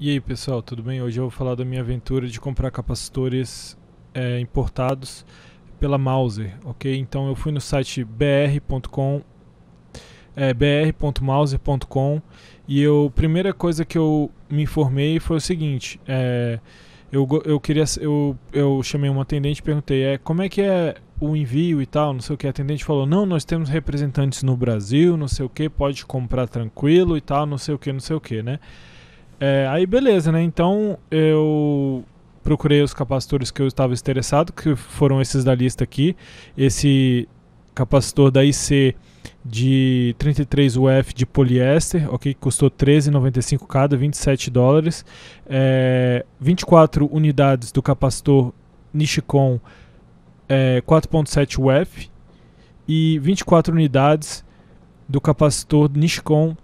E aí pessoal, tudo bem? Hoje eu vou falar da minha aventura de comprar capacitores é, importados pela Mauser, ok? Então eu fui no site br.com, é, br.mauser.com e eu, primeira coisa que eu me informei foi o seguinte, é, eu, eu queria, eu, eu chamei uma atendente e perguntei, é, como é que é o envio e tal, não sei o que, a atendente falou, não, nós temos representantes no Brasil, não sei o que, pode comprar tranquilo e tal, não sei o que, não sei o que, né? É, aí beleza, né? Então eu procurei os capacitores que eu estava interessado, que foram esses da lista aqui. Esse capacitor da IC de 33 UF de poliéster, ok, custou 13,95 cada, 27 dólares. É, 24 unidades do capacitor Nishikon é, 4,7 UF e 24 unidades do capacitor Nishikon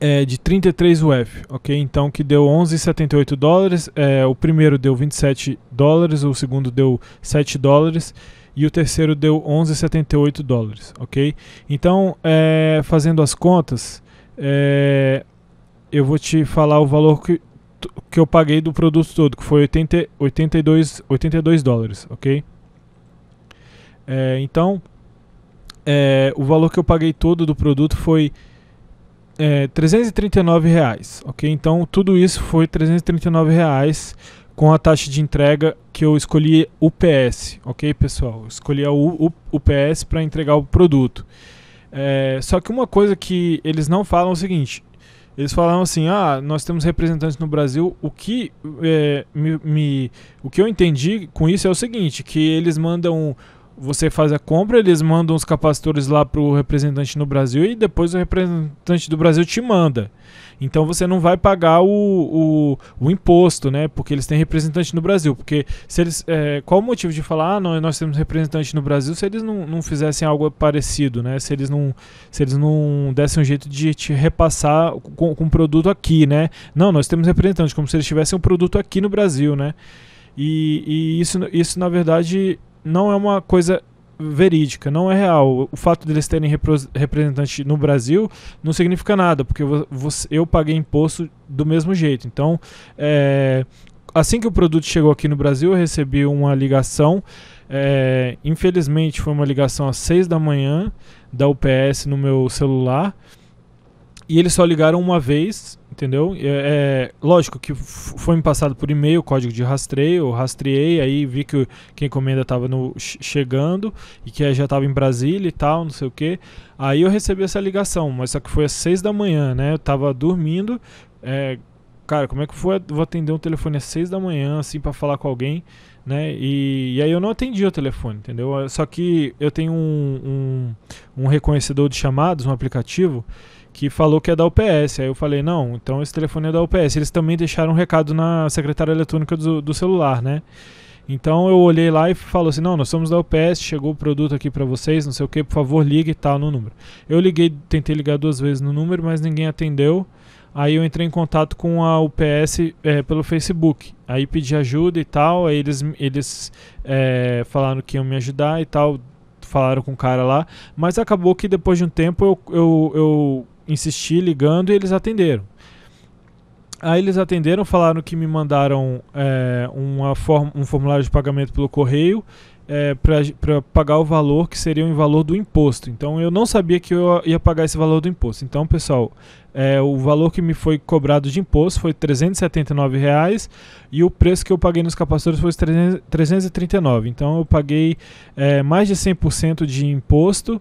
é de 33 UF, ok? Então que deu 11,78 dólares. É, o primeiro deu 27 dólares, o segundo deu 7 dólares e o terceiro deu 11,78 dólares, ok? Então, é, fazendo as contas, é, eu vou te falar o valor que, que eu paguei do produto todo, que foi 80, 82, 82 dólares, ok? É, então, é, o valor que eu paguei todo do produto foi é, 339 reais, ok? Então tudo isso foi 339 reais com a taxa de entrega que eu escolhi UPS, ok, pessoal? Eu escolhi a UPS para entregar o produto. É, só que uma coisa que eles não falam é o seguinte: eles falaram assim, ah, nós temos representantes no Brasil. O que é, me, me, o que eu entendi com isso é o seguinte, que eles mandam você faz a compra, eles mandam os capacitores lá para o representante no Brasil e depois o representante do Brasil te manda. Então você não vai pagar o, o, o imposto, né? Porque eles têm representante no Brasil. Porque se eles. É, qual o motivo de falar, ah, não, nós temos representante no Brasil se eles não, não fizessem algo parecido, né? Se eles não, se eles não dessem um jeito de te repassar com, com um produto aqui, né? Não, nós temos representante, como se eles tivessem um produto aqui no Brasil, né? E, e, isso, isso, na verdade, não é uma coisa verídica, não é real. O fato deles terem representante no Brasil não significa nada, porque eu paguei imposto do mesmo jeito. Então, é, assim que o produto chegou aqui no Brasil, eu recebi uma ligação. É, infelizmente, foi uma ligação às 6 da manhã da UPS no meu celular. E eles só ligaram uma vez entendeu? É, é, lógico que foi me passado por e-mail, código de rastreio, eu rastreei, aí vi que, que a encomenda estava chegando e que já estava em Brasília e tal, não sei o que. Aí eu recebi essa ligação, mas só que foi às seis da manhã, né? Eu tava dormindo. É, cara, como é que foi? Vou atender um telefone às seis da manhã, assim, para falar com alguém, né? E, e, aí eu não atendi o telefone, entendeu? Só que eu tenho um, um, um reconhecedor de chamadas, um aplicativo que falou que é da UPS. Aí eu falei, não, então esse telefone é da UPS. Eles também deixaram um recado na secretária eletrônica do, do celular, né? Então eu olhei lá e falou assim: não, nós somos da UPS, chegou o produto aqui para vocês, não sei o que, por favor ligue e tal no número. Eu liguei, tentei ligar duas vezes no número, mas ninguém atendeu. Aí eu entrei em contato com a UPS é, pelo Facebook. Aí pedi ajuda e tal. Aí eles, eles é, falaram que iam me ajudar e tal. Falaram com o cara lá. Mas acabou que depois de um tempo eu, eu, eu insisti ligando e eles atenderam. Aí eles atenderam, falaram que me mandaram é, uma form um formulário de pagamento pelo correio é, eh, para pagar o valor que seria o valor do imposto. Então eu não sabia que eu ia pagar esse valor do imposto. Então, pessoal, é, o valor que me foi cobrado de imposto foi R$ 379 reais, e o preço que eu paguei nos capacitores foi R$ 339. Então eu paguei é, mais de 100% de imposto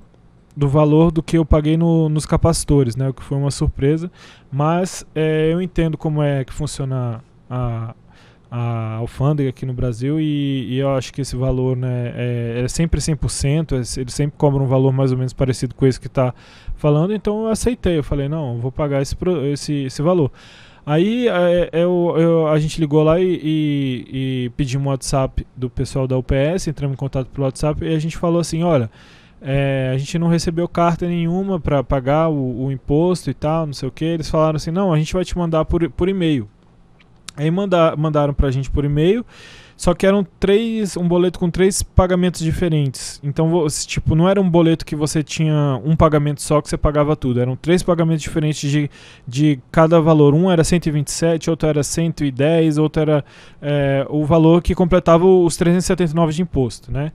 do valor do que eu paguei no, nos capacitores, né? O que foi uma surpresa. Mas é, eu entendo como é que funciona a, a alfândega aqui no Brasil e, e, eu acho que esse valor né, é, é sempre 100%, é, ele sempre cobra um valor mais ou menos parecido com esse que está falando, então eu aceitei, eu falei, não, eu vou pagar esse, esse, esse valor. Aí é, eu, eu, a gente ligou lá e, e, e pedimos um WhatsApp do pessoal da UPS, entramos em contato pelo WhatsApp e a gente falou assim, olha... É, a gente não recebeu carta nenhuma para pagar o, o, imposto e tal, não sei o que. Eles falaram assim: não, a gente vai te mandar por, por e-mail. Aí manda, mandaram para a gente por e-mail, só que eram três, um boleto com três pagamentos diferentes. Então, tipo, não era um boleto que você tinha um pagamento só que você pagava tudo. Eram três pagamentos diferentes de, de cada valor. Um era 127, outro era 110, outro era é, o valor que completava os 379 de imposto, né?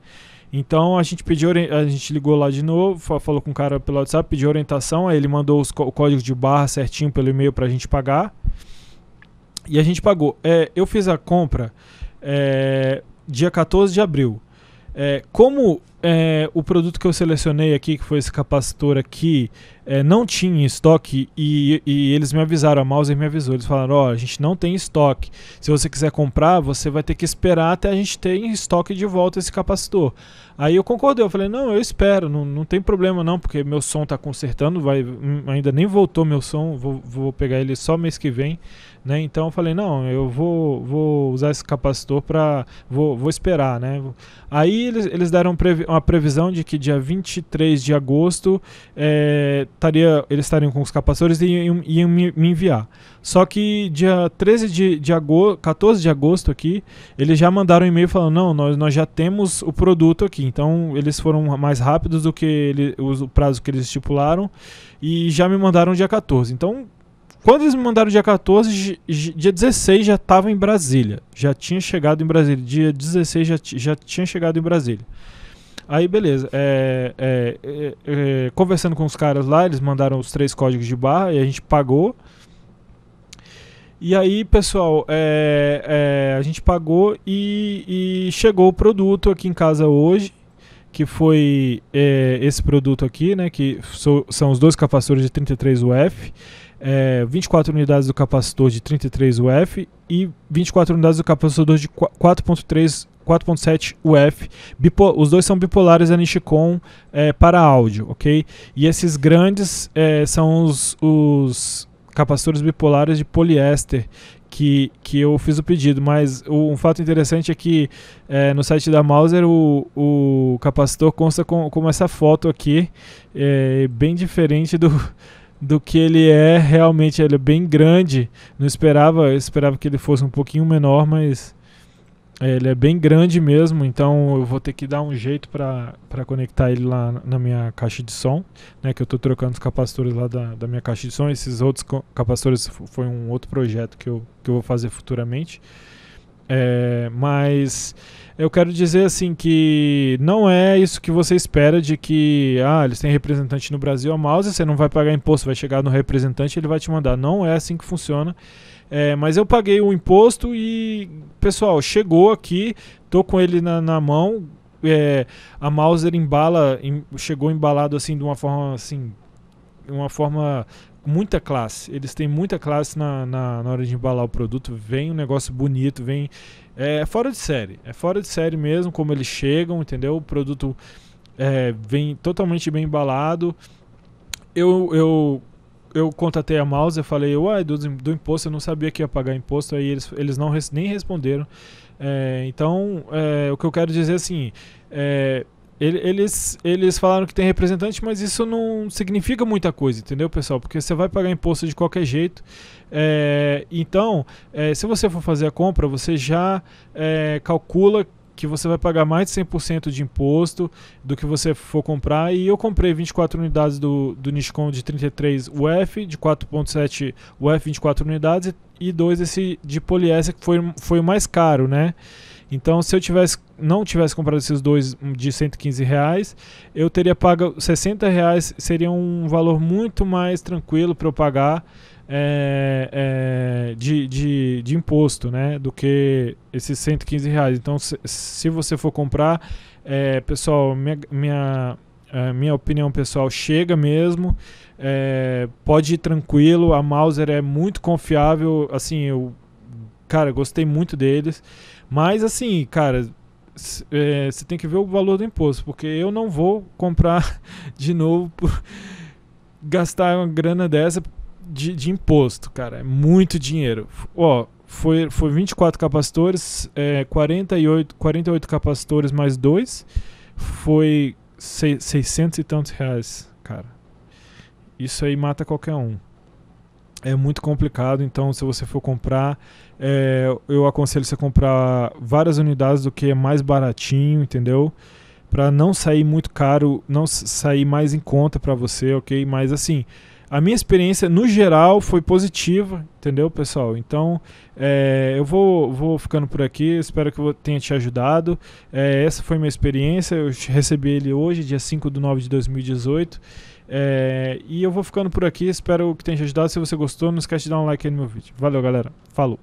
Então a gente pediu, a gente ligou lá de novo, falou com o cara pelo WhatsApp, pediu orientação, aí ele mandou os, o código de barra certinho pelo e-mail pra gente pagar. E a gente pagou. É, eu fiz a compra é, dia 14 de abril. É, como é, o produto que eu selecionei aqui, que foi esse capacitor aqui, é, não tinha estoque e, e, eles me avisaram, a Mouser me avisou, eles falaram, ó, oh, a gente não tem estoque, se você quiser comprar, você vai ter que esperar até a gente ter em estoque de volta esse capacitor. Aí eu concordei, eu falei, não, eu espero, não, não tem problema não, porque meu som tá consertando, vai, hum, ainda nem voltou meu som, vou, vou pegar ele só mês que vem, né, então eu falei, não, eu vou, vou usar esse capacitor para. Vou, vou esperar, né? Aí eles, eles deram previ uma previsão de que dia 23 de agosto é, taria, eles estariam com os capacitores e iam, iam me, me, enviar. Só que dia 13 de, de agosto, 14 de agosto aqui, eles já mandaram um e-mail falando: não, nós, nós já temos o produto aqui. Então eles foram mais rápidos do que ele, o prazo que eles estipularam e já me mandaram dia 14. Então quando eles me mandaram dia 14, dia 16 já estava em Brasília. Já tinha chegado em Brasília. Dia 16 já, já tinha chegado em Brasília. Aí, beleza. É, é, é, é, conversando com os caras lá, eles mandaram os três códigos de barra e a gente pagou. E aí, pessoal, é, é, a gente pagou e, e, chegou o produto aqui em casa hoje, que foi esse produto aqui, né? Que so, são os dois capacitores de 33 UF é, 24 unidades do capacitor de 33 UF e 24 unidades do capacitor de 4.7 UF, Bipo, os dois são bipolares da Nishikon é, para áudio, ok? E esses grandes é, são os, os capacitores bipolares de poliéster que, que eu fiz o pedido, mas o, um fato interessante é que é, no site da Mauser o, o capacitor consta com, com essa foto aqui, é, bem diferente do, do que ele é realmente. Ele é bem grande. Não esperava, esperava que ele fosse um pouquinho menor, mas é, ele é bem grande mesmo. Então eu vou ter que dar um jeito para conectar ele lá na minha caixa de som, né? Que eu estou trocando os capacitores lá da, da minha caixa de som. Esses outros capacitores foi um outro projeto que eu, que eu vou fazer futuramente. É, mas eu quero dizer assim que não é isso que você espera de que ah, eles têm representante no Brasil a mouse, você não vai pagar imposto, vai chegar no representante ele vai te mandar. Não é assim que funciona. É, mas eu paguei o imposto e, pessoal, chegou aqui, tô com ele na, na mão. É, a Mauser embala, em, chegou embalado assim de uma forma assim uma forma muita classe. Eles têm muita classe na, na, na, hora de embalar o produto. Vem um negócio bonito, vem. É, é fora de série. É fora de série mesmo, como eles chegam, entendeu? O produto é, vem totalmente bem embalado. Eu, eu, eu contatei a Mouse, eu falei, uai, do, do imposto, eu não sabia que ia pagar imposto, aí eles, eles não res, nem responderam. É, então, é, o que eu quero dizer é assim. É, eles, eles falaram que tem representante, mas isso não significa muita coisa, entendeu, pessoal? Porque você vai pagar imposto de qualquer jeito. É, então, é, se você for fazer a compra, você já é, calcula que você vai pagar mais de 100% de imposto do que você for comprar. E eu comprei 24 unidades do, do Nishcon de 33 UF, de 4.7 UF, 24 unidades, e dois esse de poliéster, que foi, foi o mais caro, né? Então, se eu tivesse não tivesse comprado esses dois de 115 reais, eu teria pago 60 reais, seria um valor muito mais tranquilo para eu pagar é, é, de, de, de, imposto, né? Do que esses 115 reais. Então, se, se você for comprar, é, pessoal, minha, minha é, minha opinião pessoal, chega mesmo. É, pode ir tranquilo. A Mauser é muito confiável. Assim, eu, cara, gostei muito deles. Mas assim, cara, é, você tem que ver o valor do imposto, porque eu não vou comprar de novo, gastar uma grana dessa de, de, imposto, cara. É muito dinheiro. Ó, foi, foi 24 capacitores, é, 48, 48 capacitores mais dois, foi 600 e tantos reais, cara. Isso aí mata qualquer um é muito complicado, então se você for comprar, é, eu aconselho você comprar várias unidades do que é mais baratinho, entendeu? Para não sair muito caro, não sair mais em conta para você, ok? Mas assim, a minha experiência no geral foi positiva, entendeu, pessoal? Então é, eu vou, vou ficando por aqui, espero que eu tenha te ajudado. É, essa foi minha experiência, eu recebi ele hoje, dia 5 de 9 de 2018. É, e eu vou ficando por aqui, espero que tenha te ajudado. Se você gostou, não esquece de dar um like aí no meu vídeo. Valeu, galera. Falou.